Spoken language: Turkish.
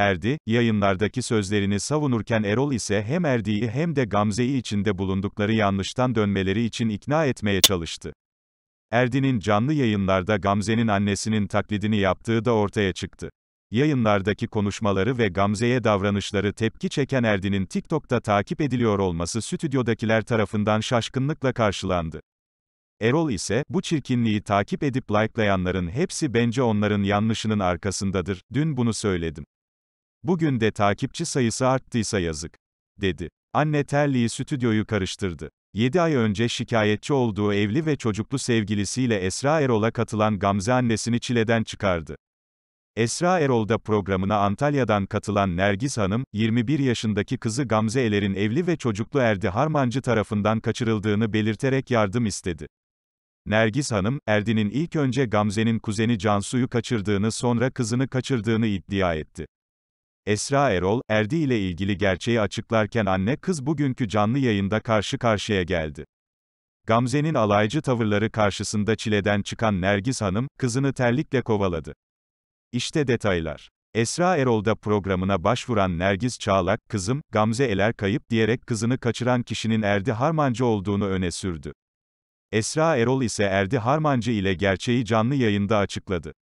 erdi, yayınlardaki sözlerini savunurken Erol ise hem Erdi'yi hem de Gamze'yi içinde bulundukları yanlıştan dönmeleri için ikna etmeye çalıştı. Erdi'nin canlı yayınlarda Gamze'nin annesinin taklidini yaptığı da ortaya çıktı. Yayınlardaki konuşmaları ve Gamze'ye davranışları tepki çeken Erdi'nin TikTok'ta takip ediliyor olması stüdyodakiler tarafından şaşkınlıkla karşılandı. Erol ise, bu çirkinliği takip edip likelayanların hepsi bence onların yanlışının arkasındadır, dün bunu söyledim. Bugün de takipçi sayısı arttıysa yazık. Dedi. Anne terliği stüdyoyu karıştırdı. 7 ay önce şikayetçi olduğu evli ve çocuklu sevgilisiyle Esra Erol'a katılan Gamze annesini çileden çıkardı. Esra Erol'da programına Antalya'dan katılan Nergis Hanım, 21 yaşındaki kızı Gamze Eler'in evli ve çocuklu Erdi Harmancı tarafından kaçırıldığını belirterek yardım istedi. Nergis Hanım, Erdi'nin ilk önce Gamze'nin kuzeni Cansu'yu kaçırdığını sonra kızını kaçırdığını iddia etti. Esra Erol, Erdi ile ilgili gerçeği açıklarken anne kız bugünkü canlı yayında karşı karşıya geldi. Gamze'nin alaycı tavırları karşısında çileden çıkan Nergis Hanım, kızını terlikle kovaladı. İşte detaylar. Esra Erol'da programına başvuran Nergis Çağlak, kızım, Gamze Eler kayıp diyerek kızını kaçıran kişinin Erdi Harmancı olduğunu öne sürdü. Esra Erol ise Erdi Harmancı ile gerçeği canlı yayında açıkladı.